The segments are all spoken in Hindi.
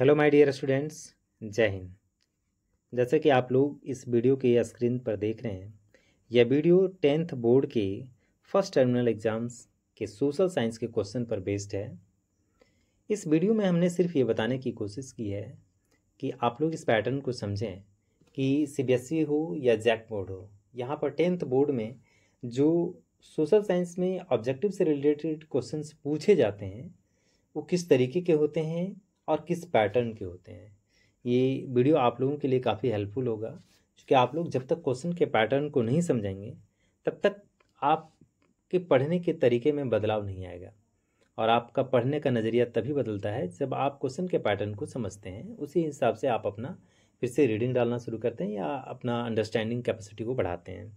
हेलो माय डियर स्टूडेंट्स जय हिंद जैसे कि आप लोग इस वीडियो के स्क्रीन पर देख रहे हैं यह वीडियो टेंथ बोर्ड के फर्स्ट टर्मिनल एग्ज़ाम्स के सोशल साइंस के क्वेश्चन पर बेस्ड है इस वीडियो में हमने सिर्फ ये बताने की कोशिश की है कि आप लोग इस पैटर्न को समझें कि सीबीएसई e हो या जैक बोर्ड हो यहाँ पर टेंथ बोर्ड में जो सोशल साइंस में ऑब्जेक्टिव से रिलेटेड क्वेश्चंस पूछे जाते हैं वो किस तरीके के होते हैं और किस पैटर्न के होते हैं ये वीडियो आप लोगों के लिए काफ़ी हेल्पफुल होगा क्योंकि आप लोग जब तक क्वेश्चन के पैटर्न को नहीं समझेंगे तब तक आपके पढ़ने के तरीके में बदलाव नहीं आएगा और आपका पढ़ने का नज़रिया तभी बदलता है जब आप क्वेश्चन के पैटर्न को समझते हैं उसी हिसाब से आप अपना फिर से रीडिंग डालना शुरू करते हैं या अपना अंडरस्टैंडिंग कैपेसिटी को बढ़ाते हैं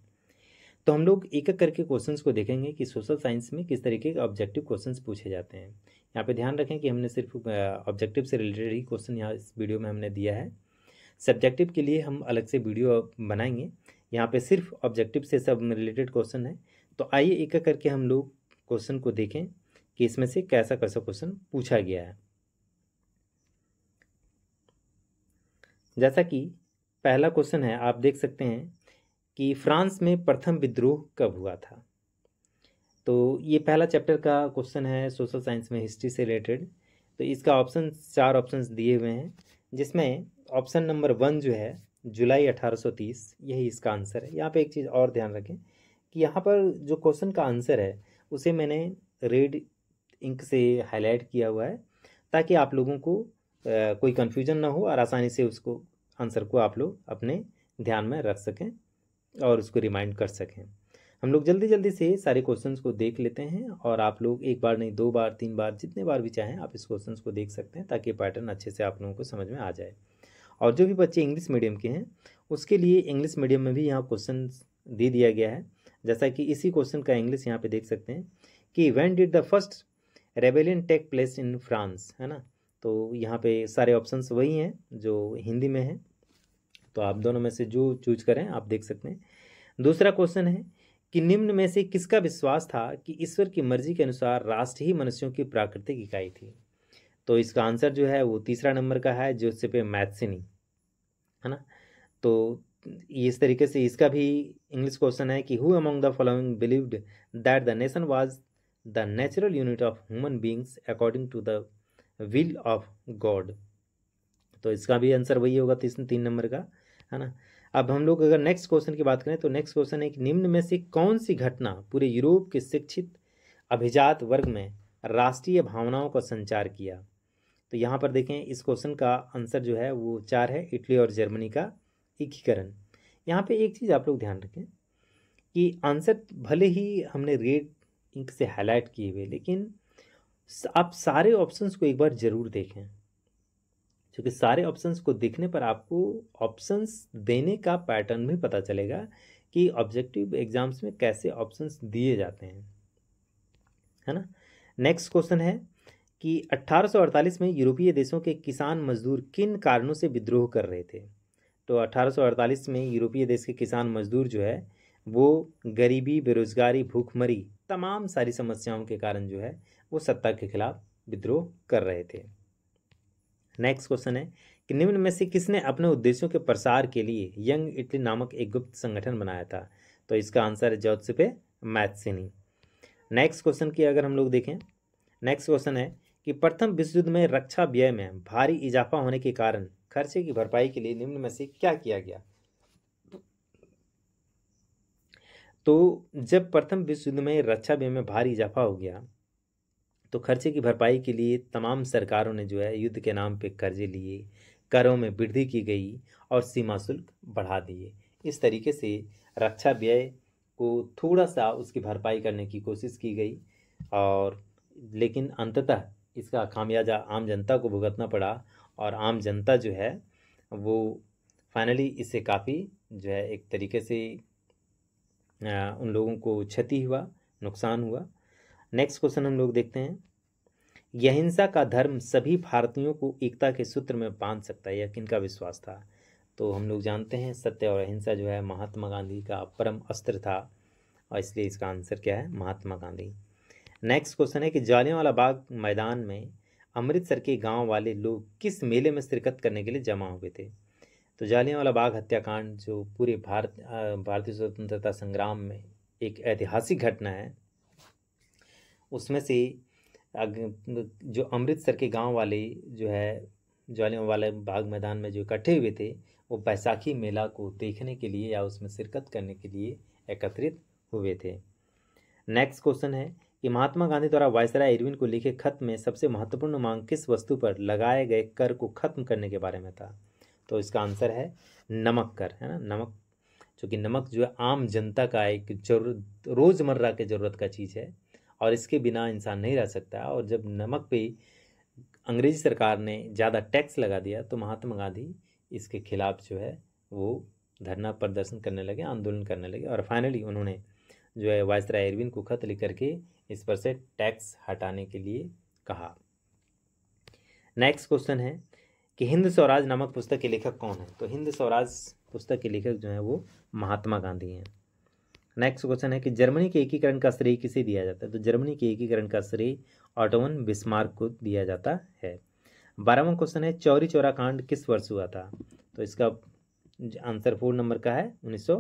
तो हम लोग एक एक करके क्वेश्चंस को देखेंगे कि सोशल साइंस में किस तरीके के ऑब्जेक्टिव क्वेश्चंस पूछे जाते हैं यहाँ पे ध्यान रखें कि हमने सिर्फ ऑब्जेक्टिव से रिलेटेड ही क्वेश्चन यहाँ इस वीडियो में हमने दिया है सब्जेक्टिव के लिए हम अलग से वीडियो बनाएंगे यहाँ पे सिर्फ ऑब्जेक्टिव से सब रिलेटेड क्वेश्चन है तो आइए एक एक करके हम लोग क्वेश्चन को देखें कि इसमें से कैसा कैसा क्वेश्चन पूछा गया है जैसा कि पहला क्वेश्चन है आप देख सकते हैं कि फ्रांस में प्रथम विद्रोह कब हुआ था तो ये पहला चैप्टर का क्वेश्चन है सोशल साइंस में हिस्ट्री से रिलेटेड तो इसका ऑप्शन चार ऑप्शंस दिए हुए हैं जिसमें ऑप्शन नंबर वन जो है जुलाई 1830 यही इसका आंसर है यहाँ पे एक चीज़ और ध्यान रखें कि यहाँ पर जो क्वेश्चन का आंसर है उसे मैंने रेड इंक से हाईलाइट किया हुआ है ताकि आप लोगों को आ, कोई कन्फ्यूजन ना हो और आसानी से उसको आंसर को आप लोग अपने ध्यान में रख सकें और उसको रिमाइंड कर सकें हम लोग जल्दी जल्दी से सारे क्वेश्चंस को देख लेते हैं और आप लोग एक बार नहीं दो बार तीन बार जितने बार भी चाहें आप इस क्वेश्चंस को देख सकते हैं ताकि पैटर्न अच्छे से आप लोगों को समझ में आ जाए और जो भी बच्चे इंग्लिश मीडियम के हैं उसके लिए इंग्लिश मीडियम में भी यहाँ क्वेश्चन दे दिया गया है जैसा कि इसी क्वेश्चन का इंग्लिश यहाँ पर देख सकते हैं कि when did the first rebellion take place in France है ना तो यहाँ पे सारे ऑप्शंस वही हैं जो हिंदी में हैं तो आप दोनों में से जो चूज करें आप देख सकते हैं दूसरा क्वेश्चन है कि निम्न में से किसका विश्वास था कि ईश्वर की मर्जी के अनुसार राष्ट्र ही मनुष्यों की प्राकृतिक इकाई थी तो इसका आंसर जो है वो तीसरा नंबर का है जोसेफ मैथसिनी है ना तो इस तरीके से इसका भी इंग्लिश क्वेश्चन है कि who among the following believed that the nation was the natural unit of human beings according to the will of God तो इसका भी आंसर वही होगा तीन नंबर का है ना अब हम लोग अगर नेक्स्ट क्वेश्चन की बात करें तो नेक्स्ट क्वेश्चन है कि निम्न में से कौन सी घटना पूरे यूरोप के शिक्षित अभिजात वर्ग में राष्ट्रीय भावनाओं का संचार किया तो यहाँ पर देखें इस क्वेश्चन का आंसर जो है वो चार है इटली और जर्मनी का एकीकरण यहाँ पे एक चीज़ आप लोग ध्यान रखें कि आंसर भले ही हमने रेड इंक से हाईलाइट किए हुए लेकिन आप सारे ऑप्शंस को एक बार ज़रूर देखें क्योंकि सारे ऑप्शंस को देखने पर आपको ऑप्शंस देने का पैटर्न भी पता चलेगा कि ऑब्जेक्टिव एग्जाम्स में कैसे ऑप्शंस दिए जाते हैं है ना नेक्स्ट क्वेश्चन है कि 1848 में यूरोपीय देशों के किसान मजदूर किन कारणों से विद्रोह कर रहे थे तो 1848 में यूरोपीय देश के किसान मजदूर जो है वो गरीबी बेरोजगारी भूखमरी तमाम सारी समस्याओं के कारण जो है वो सत्ता के खिलाफ विद्रोह कर रहे थे नेक्स्ट क्वेश्चन है कि निम्न में से किसने अपने उद्देश्यों के प्रसार के लिए यंग इटली नामक एक गुप्त संगठन बनाया था तो इसका आंसर है जोत्सिपे मैथसिनी नेक्स्ट क्वेश्चन की अगर हम लोग देखें नेक्स्ट क्वेश्चन है कि प्रथम विश्व युद्ध में रक्षा व्यय में भारी इजाफा होने के कारण खर्चे की भरपाई के लिए निम्न में से क्या किया गया तो जब प्रथम विश्व युद्ध में रक्षा व्यय में भारी इजाफा हो गया तो खर्चे की भरपाई के लिए तमाम सरकारों ने जो है युद्ध के नाम पे कर्जे लिए करों में वृद्धि की गई और सीमा शुल्क बढ़ा दिए इस तरीके से रक्षा व्यय को थोड़ा सा उसकी भरपाई करने की कोशिश की गई और लेकिन अंततः इसका खामियाजा आम जनता को भुगतना पड़ा और आम जनता जो है वो फाइनली इससे काफ़ी जो है एक तरीके से उन लोगों को क्षति हुआ नुकसान हुआ नेक्स्ट क्वेश्चन हम लोग देखते हैं यह का धर्म सभी भारतीयों को एकता के सूत्र में बांध सकता है या किनका विश्वास था तो हम लोग जानते हैं सत्य और अहिंसा जो है महात्मा गांधी का परम अस्त्र था और इसलिए इसका आंसर क्या है महात्मा गांधी नेक्स्ट क्वेश्चन है कि जालियांवाला बाग मैदान में अमृतसर के गांव वाले लोग किस मेले में शिरकत करने के लिए जमा हुए थे तो जालियांवाला बाग हत्याकांड जो पूरे भारत भारतीय स्वतंत्रता संग्राम में एक ऐतिहासिक घटना है उसमें से जो अमृतसर के गांव वाले जो है ज्वालियों वाले बाग मैदान में जो इकट्ठे हुए थे वो बैसाखी मेला को देखने के लिए या उसमें शिरकत करने के लिए एकत्रित हुए थे नेक्स्ट क्वेश्चन है कि महात्मा गांधी द्वारा वायसराय इरविन को लिखे खत में सबसे महत्वपूर्ण मांग किस वस्तु पर लगाए गए कर को खत्म करने के बारे में था तो इसका आंसर है नमक कर है ना नमक चूँकि नमक जो है आम जनता का एक जरूरत रोज़मर्रा के ज़रूरत का चीज़ है और इसके बिना इंसान नहीं रह सकता और जब नमक पे अंग्रेज़ी सरकार ने ज़्यादा टैक्स लगा दिया तो महात्मा गांधी इसके खिलाफ जो है वो धरना प्रदर्शन करने लगे आंदोलन करने लगे और फाइनली उन्होंने जो है वायसराय अरविंद को खत लिख करके इस पर से टैक्स हटाने के लिए कहा नेक्स्ट क्वेश्चन है कि हिंद स्वराज नामक पुस्तक के लेखक कौन है तो हिंद स्वराज पुस्तक के लेखक जो है वो महात्मा गांधी हैं नेक्स्ट क्वेश्चन है कि जर्मनी के एकीकरण का श्रेय किसे दिया जाता है तो जर्मनी के एकीकरण का श्रेय ऑटोमन बिस्मार्क को दिया जाता है बारहवा क्वेश्चन है चौरी चौरा कांड किस वर्ष हुआ था तो इसका आंसर फोर नंबर का है उन्नीस सौ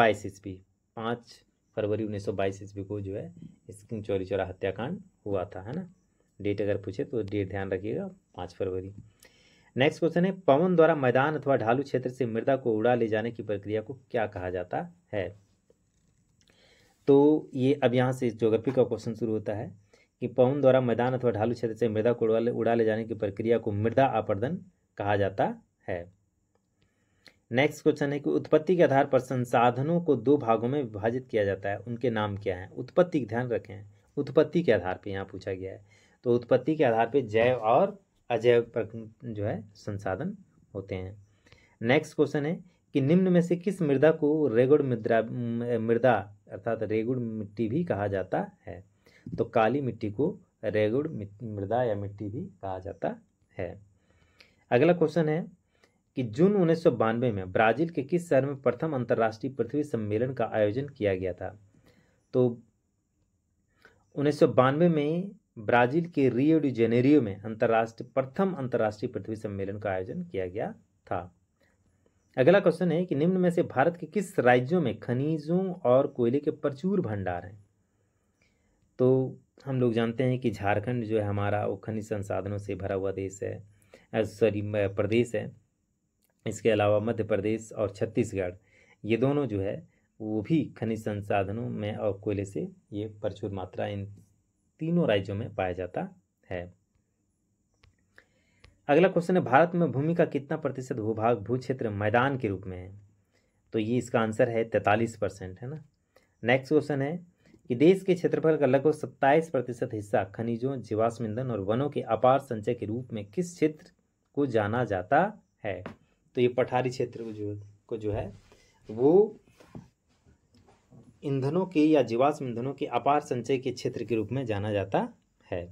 बाईस ईस्वी पाँच फरवरी उन्नीस सौ बाईस ईस्वी को जो है इस चौरी चौरा हत्याकांड हुआ था है ना डेट अगर पूछे तो डेट ध्यान रखिएगा पाँच फरवरी नेक्स्ट क्वेश्चन है पवन द्वारा मैदान अथवा ढालू क्षेत्र से मृदा को उड़ा ले जाने की प्रक्रिया को क्या कहा जाता है तो ये अब यहाँ से ज्योग्राफी का क्वेश्चन शुरू होता है कि पवन द्वारा मैदान अथवा ढालू क्षेत्र से मृदा को उड़ा ले, उड़ा ले जाने की प्रक्रिया को मृदा आपर्दन कहा जाता है नेक्स्ट क्वेश्चन है कि उत्पत्ति के आधार पर संसाधनों को दो भागों में विभाजित किया जाता है उनके नाम क्या हैं उत्पत्ति ध्यान रखें उत्पत्ति के आधार पर यहाँ पूछा गया है तो उत्पत्ति के आधार पर जैव और अजैव जो है संसाधन होते हैं नेक्स्ट क्वेश्चन है कि निम्न में से किस मृदा को रेगुड़ मृदा मृदा अर्थात रेगुड़ मिट्टी भी कहा जाता है तो काली मिट्टी को रेगुड़ मृदा या मिट्टी भी कहा जाता है अगला क्वेश्चन है कि जून उन्नीस में ब्राजील के किस शहर में प्रथम अंतर्राष्ट्रीय पृथ्वी सम्मेलन का आयोजन किया गया था तो उन्नीस में ब्राजील के रियो डी जेनेरियो में अंतर्राष्ट्रीय प्रथम अंतर्राष्ट्रीय पृथ्वी सम्मेलन का आयोजन किया गया था अगला क्वेश्चन है कि निम्न में से भारत के किस राज्यों में खनिजों और कोयले के प्रचुर भंडार हैं तो हम लोग जानते हैं कि झारखंड जो है हमारा वो खनिज संसाधनों से भरा हुआ देश है सॉरी प्रदेश है इसके अलावा मध्य प्रदेश और छत्तीसगढ़ ये दोनों जो है वो भी खनिज संसाधनों में और कोयले से ये प्रचुर मात्रा इन तीनों राज्यों में पाया जाता है अगला क्वेश्चन है भारत में भूमि का कितना प्रतिशत भूभाग भू क्षेत्र मैदान के रूप में है तो ये इसका आंसर है तैंतालीस परसेंट है ना नेक्स्ट क्वेश्चन है कि देश के क्षेत्रफल का लगभग सत्ताईस प्रतिशत हिस्सा खनिजों जीवाश्म ईंधन और वनों के अपार संचय के रूप में किस क्षेत्र को जाना जाता है तो ये पठारी क्षेत्र को जो को जो है वो ईंधनों के या जीवाश्म ईंधनों के अपार संचय के क्षेत्र के रूप में जाना जाता है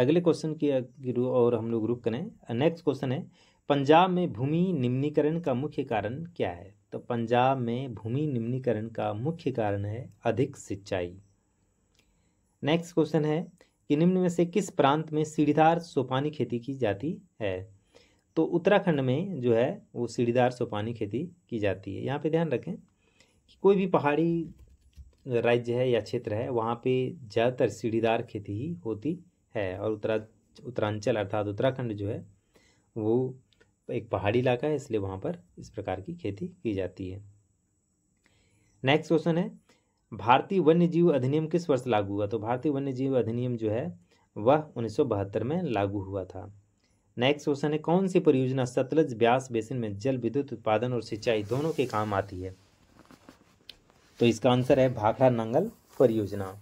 अगले क्वेश्चन की और हम लोग रुक करें नेक्स्ट क्वेश्चन है पंजाब में भूमि निम्नीकरण का मुख्य कारण क्या है तो पंजाब में भूमि निम्नीकरण का मुख्य कारण है अधिक सिंचाई नेक्स्ट क्वेश्चन है कि निम्न में से किस प्रांत में सीढ़ीदार सोपानी खेती की जाती है तो उत्तराखंड में जो है वो सीढ़ीदार सोपानी खेती की जाती है यहाँ पे ध्यान रखें कि कोई भी पहाड़ी राज्य है या क्षेत्र है वहाँ पे ज़्यादातर सीढ़ीदार खेती ही होती है और उत्तरा उत्तरांचल अर्थात उत्तराखंड जो है वो एक पहाड़ी इलाका है इसलिए वहाँ पर इस प्रकार की खेती की जाती है नेक्स्ट क्वेश्चन है भारतीय वन्य जीव अधिनियम किस वर्ष लागू हुआ तो भारतीय वन्य जीव अधिनियम जो है वह उन्नीस में लागू हुआ था नेक्स्ट क्वेश्चन है कौन सी परियोजना सतलज ब्यास बेसिन में जल विद्युत उत्पादन और सिंचाई दोनों के काम आती है तो इसका आंसर है भाखड़ा नंगल परियोजना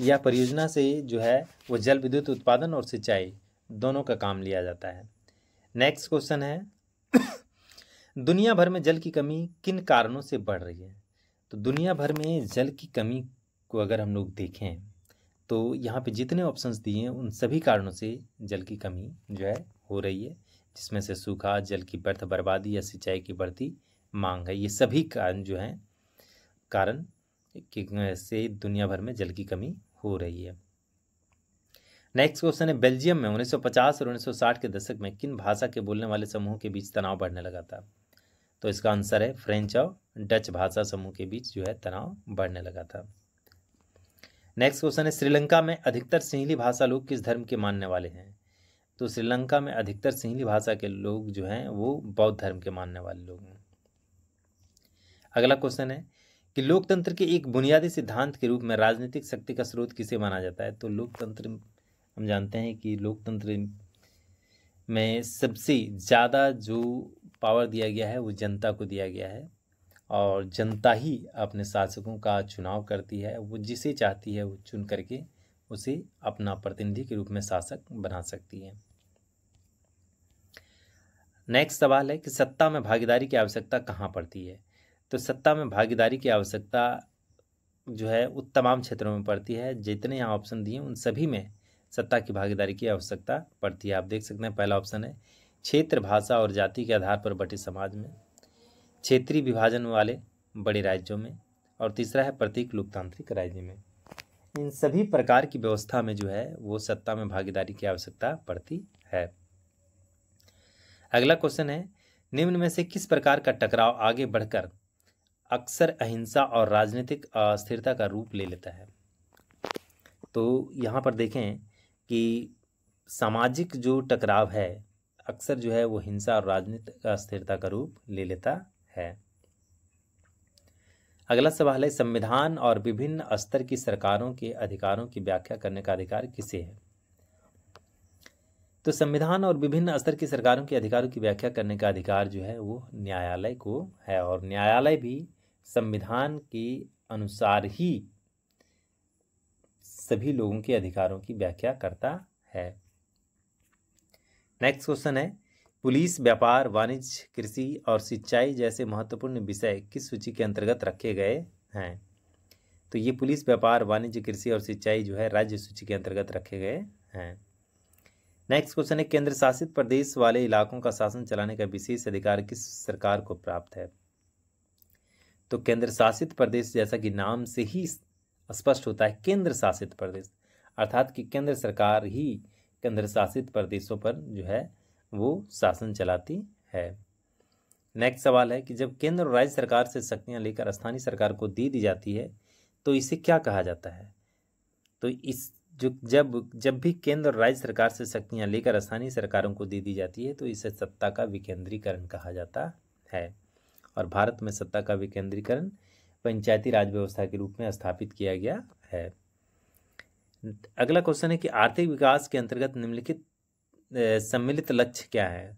यह परियोजना से जो है वो जल विद्युत उत्पादन और सिंचाई दोनों का काम लिया जाता है नेक्स्ट क्वेश्चन है दुनिया भर में जल की कमी किन कारणों से बढ़ रही है तो दुनिया भर में जल की कमी को अगर हम लोग देखें तो यहाँ पे जितने ऑप्शंस दिए हैं उन सभी कारणों से जल की कमी जो है हो रही है जिसमें से सूखा जल की बर्थ बर्बादी या सिंचाई की बढ़ती मांग है ये सभी कारण जो हैं कारण से दुनिया भर में जल की कमी हो रही है नेक्स्ट क्वेश्चन है बेल्जियम में 1950 और 1960 के दशक में किन भाषा के बोलने वाले समूह के बीच तनाव बढ़ने लगा था तो इसका आंसर है फ्रेंच और डच भाषा समूह के बीच जो है तनाव बढ़ने लगा था नेक्स्ट क्वेश्चन है श्रीलंका में अधिकतर सिंहली भाषा लोग किस धर्म के मानने वाले हैं तो श्रीलंका में अधिकतर सिंहली भाषा के लोग जो हैं वो बौद्ध धर्म के मानने वाले लोग हैं अगला क्वेश्चन है कि लोकतंत्र के एक बुनियादी सिद्धांत के रूप में राजनीतिक शक्ति का स्रोत किसे माना जाता है तो लोकतंत्र हम जानते हैं कि लोकतंत्र में सबसे ज़्यादा जो पावर दिया गया है वो जनता को दिया गया है और जनता ही अपने शासकों का चुनाव करती है वो जिसे चाहती है वो चुन करके उसे अपना प्रतिनिधि के रूप में शासक बना सकती है नेक्स्ट सवाल है कि सत्ता में भागीदारी की आवश्यकता कहाँ पड़ती है तो सत्ता में भागीदारी की आवश्यकता जो है वो तमाम क्षेत्रों में पड़ती है जितने यहाँ ऑप्शन दिए उन सभी में सत्ता की भागीदारी की आवश्यकता पड़ती है आप देख सकते हैं पहला ऑप्शन है क्षेत्र भाषा और जाति के आधार पर बटे समाज में क्षेत्रीय विभाजन वाले बड़े राज्यों में और तीसरा है प्रत्येक लोकतांत्रिक राज्य में इन सभी प्रकार की व्यवस्था में जो है वो सत्ता में भागीदारी की आवश्यकता पड़ती है अगला क्वेश्चन है निम्न में से किस प्रकार का टकराव आगे बढ़कर अक्सर अहिंसा और राजनीतिक अस्थिरता का रूप ले लेता है तो यहाँ पर देखें कि सामाजिक जो टकराव है अक्सर जो है वो हिंसा और राजनीतिक अस्थिरता का रूप ले लेता है अगला सवाल है संविधान और विभिन्न स्तर की सरकारों के अधिकारों की व्याख्या करने का अधिकार किसे है तो संविधान और विभिन्न स्तर की सरकारों के अधिकारों की व्याख्या करने का अधिकार जो है वो न्यायालय को है और न्यायालय भी संविधान के अनुसार ही सभी लोगों के अधिकारों की व्याख्या करता है नेक्स्ट क्वेश्चन है पुलिस व्यापार वाणिज्य कृषि और सिंचाई जैसे महत्वपूर्ण विषय किस सूची के अंतर्गत रखे गए हैं तो ये पुलिस व्यापार वाणिज्य कृषि और सिंचाई जो है राज्य सूची के अंतर्गत रखे गए हैं नेक्स्ट क्वेश्चन है केंद्र शासित प्रदेश वाले इलाकों का शासन चलाने का विशेष अधिकार किस सरकार को प्राप्त है तो केंद्र शासित प्रदेश जैसा कि नाम से ही स्पष्ट होता है केंद्र शासित प्रदेश अर्थात कि केंद्र सरकार ही केंद्र शासित प्रदेशों पर जो है वो शासन चलाती है नेक्स्ट सवाल है कि जब केंद्र और राज्य सरकार से शक्तियाँ लेकर स्थानीय सरकार को दे दी जाती है तो इसे क्या कहा जाता है तो इस जो जब जब भी केंद्र और राज्य सरकार से शक्तियाँ लेकर स्थानीय सरकारों को दे दी जाती है तो इसे सत्ता का विकेंद्रीकरण कहा जाता है और भारत में सत्ता का विकेंद्रीकरण पंचायती राज व्यवस्था के रूप में स्थापित किया गया है अगला क्वेश्चन है कि आर्थिक विकास के अंतर्गत निम्नलिखित सम्मिलित लक्ष्य क्या है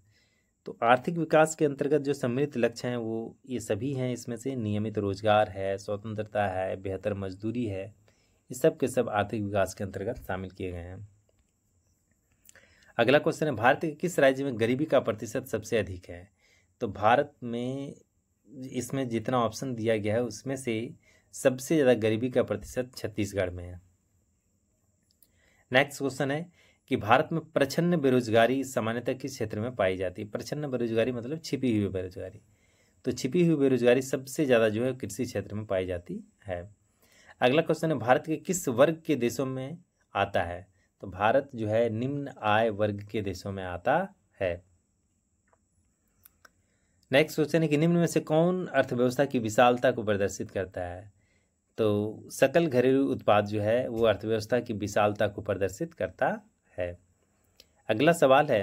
तो आर्थिक विकास के अंतर्गत जो सम्मिलित लक्ष्य हैं वो ये सभी हैं इसमें से नियमित रोजगार है स्वतंत्रता है बेहतर मजदूरी है ये सब के सब आर्थिक विकास के अंतर्गत शामिल किए गए हैं अगला क्वेश्चन है भारत के किस राज्य में गरीबी का प्रतिशत सबसे अधिक है तो भारत में इसमें जितना ऑप्शन दिया गया है उसमें से सबसे ज़्यादा गरीबी का प्रतिशत छत्तीसगढ़ में है नेक्स्ट क्वेश्चन है कि भारत में प्रचन्न बेरोजगारी सामान्यतः किस क्षेत्र में पाई जाती है प्रचन्न बेरोजगारी मतलब छिपी हुई बेरोजगारी तो छिपी हुई बेरोजगारी सबसे ज़्यादा जो है कृषि क्षेत्र में पाई जाती है अगला क्वेश्चन है भारत के किस वर्ग के देशों में आता है तो भारत जो है निम्न आय वर्ग के देशों में आता है नेक्स्ट क्वेश्चन है कि निम्न में से कौन अर्थव्यवस्था की विशालता को प्रदर्शित करता है तो सकल घरेलू उत्पाद जो है वो अर्थव्यवस्था की विशालता को प्रदर्शित करता है अगला सवाल है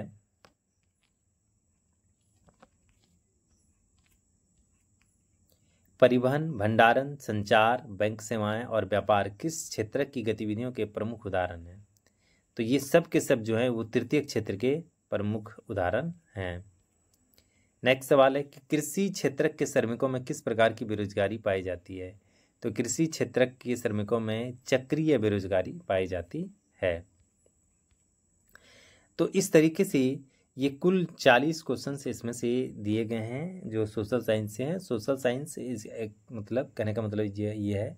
परिवहन भंडारण संचार बैंक सेवाएं और व्यापार किस क्षेत्र की गतिविधियों के प्रमुख उदाहरण हैं तो ये सब के सब जो हैं वो तृतीय क्षेत्र के प्रमुख उदाहरण हैं नेक्स्ट सवाल है कि कृषि क्षेत्र के श्रमिकों में किस प्रकार की बेरोजगारी पाई जाती है तो कृषि क्षेत्र के श्रमिकों में चक्रीय बेरोजगारी पाई जाती है तो इस तरीके से ये कुल चालीस क्वेश्चन इसमें से दिए गए हैं जो सोशल साइंस से हैं सोशल साइंस इस एक मतलब कहने का मतलब ये ये है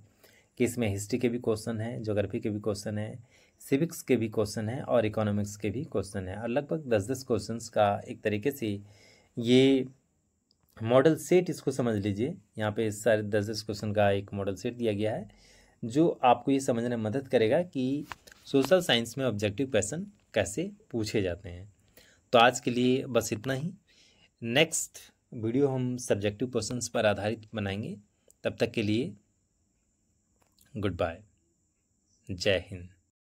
कि इसमें हिस्ट्री के भी क्वेश्चन हैं जोग्राफी के भी क्वेश्चन हैं सिविक्स के भी क्वेश्चन हैं और इकोनॉमिक्स के भी क्वेश्चन हैं और लगभग दस दस क्वेश्चन का एक तरीके से ये मॉडल सेट इसको समझ लीजिए यहाँ पे सारे दस दस क्वेश्चन का एक मॉडल सेट दिया गया है जो आपको ये समझने में मदद करेगा कि सोशल साइंस में ऑब्जेक्टिव क्वेश्चन कैसे पूछे जाते हैं तो आज के लिए बस इतना ही नेक्स्ट वीडियो हम सब्जेक्टिव क्वेश्चंस पर आधारित बनाएंगे तब तक के लिए गुड बाय जय हिंद